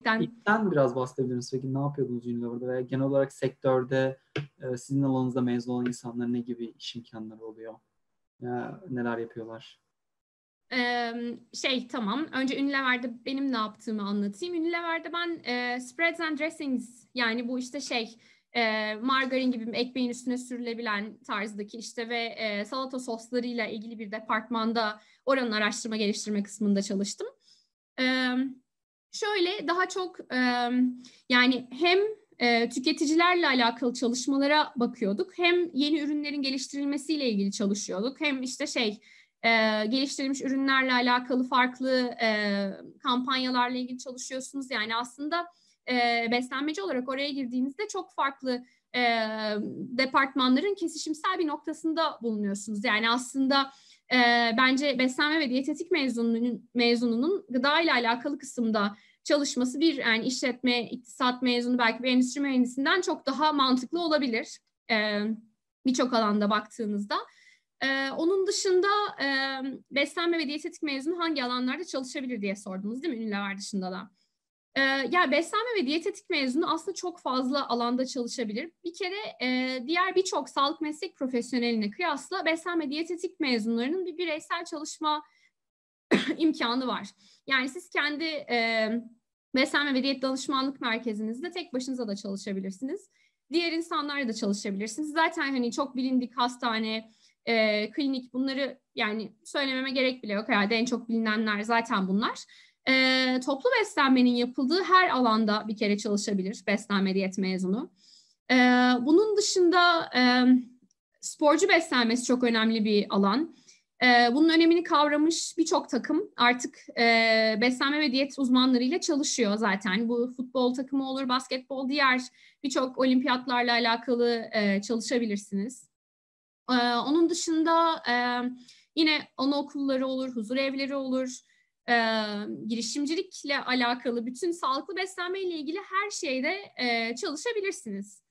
İlkten, İlkten biraz bahsedebilir misiniz? Peki ne yapıyordunuz Unilever'da veya genel olarak sektörde e, sizin alanınızda mezun olan insanlar ne gibi iş imkanları oluyor? E, neler yapıyorlar? şey tamam. Önce Unilever'de benim ne yaptığımı anlatayım. Unilever'de ben e, spreads and dressings yani bu işte şey margarin gibi ekmeğin üstüne sürülebilen tarzdaki işte ve e, salata soslarıyla ilgili bir departmanda oranın araştırma geliştirme kısmında çalıştım. E, Şöyle daha çok e, yani hem e, tüketicilerle alakalı çalışmalara bakıyorduk. Hem yeni ürünlerin geliştirilmesiyle ilgili çalışıyorduk. Hem işte şey e, geliştirilmiş ürünlerle alakalı farklı e, kampanyalarla ilgili çalışıyorsunuz. Yani aslında e, beslenmeci olarak oraya girdiğinizde çok farklı e, departmanların kesişimsel bir noktasında bulunuyorsunuz. Yani aslında e, bence beslenme ve diyetetik mezununun, mezununun gıda ile alakalı kısımda çalışması bir yani işletme, iktisat mezunu belki bir endüstri mühendisinden çok daha mantıklı olabilir e, birçok alanda baktığınızda. Ee, onun dışında e, beslenme ve diyetetik mezunu hangi alanlarda çalışabilir diye sordunuz değil mi ünlüler dışında da? E, yani beslenme ve diyetetik mezunu aslında çok fazla alanda çalışabilir. Bir kere e, diğer birçok sağlık meslek profesyoneline kıyasla beslenme diyetetik mezunlarının bir bireysel çalışma imkanı var. Yani siz kendi e, beslenme ve diyet danışmanlık merkezinizde tek başınıza da çalışabilirsiniz. Diğer insanlarla da çalışabilirsiniz. Zaten hani çok bilindik hastane, e, klinik bunları yani söylememe gerek bile yok herhalde en çok bilinenler zaten bunlar. E, toplu beslenmenin yapıldığı her alanda bir kere çalışabilir beslenme diyet mezunu. E, bunun dışında e, sporcu beslenmesi çok önemli bir alan. E, bunun önemini kavramış birçok takım artık e, beslenme ve diyet uzmanlarıyla çalışıyor zaten. Bu futbol takımı olur, basketbol, diğer birçok olimpiyatlarla alakalı e, çalışabilirsiniz. E, onun dışında e, yine anaokulları olur, huzur evleri olur e, girişimcilikle alakalı bütün sağlıklı beslenme ile ilgili her şeyde e, çalışabilirsiniz.